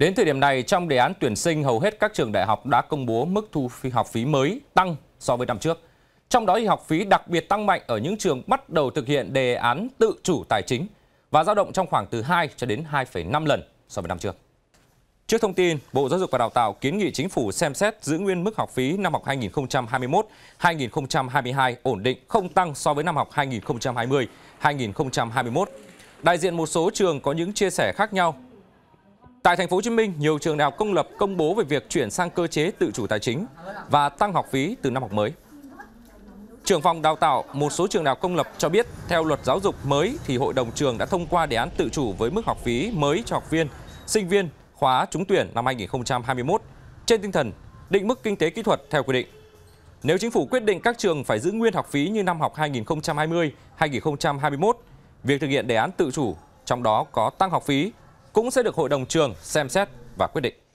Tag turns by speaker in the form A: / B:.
A: Đến thời điểm này, trong đề án tuyển sinh, hầu hết các trường đại học đã công bố mức thu phí học phí mới tăng so với năm trước. Trong đó thì học phí đặc biệt tăng mạnh ở những trường bắt đầu thực hiện đề án tự chủ tài chính và dao động trong khoảng từ 2 cho đến 2,5 lần so với năm trước. Trước thông tin, Bộ Giáo dục và Đào tạo kiến nghị chính phủ xem xét giữ nguyên mức học phí năm học 2021-2022 ổn định không tăng so với năm học 2020-2021. Đại diện một số trường có những chia sẻ khác nhau Tại thành phố Hồ Chí Minh, nhiều trường đại học công lập công bố về việc chuyển sang cơ chế tự chủ tài chính và tăng học phí từ năm học mới. Trưởng phòng đào tạo một số trường đại học công lập cho biết, theo luật giáo dục mới thì hội đồng trường đã thông qua đề án tự chủ với mức học phí mới cho học viên, sinh viên khóa trúng tuyển năm 2021 trên tinh thần định mức kinh tế kỹ thuật theo quy định. Nếu chính phủ quyết định các trường phải giữ nguyên học phí như năm học 2020-2021, việc thực hiện đề án tự chủ, trong đó có tăng học phí cũng sẽ được hội đồng trường xem xét và quyết định.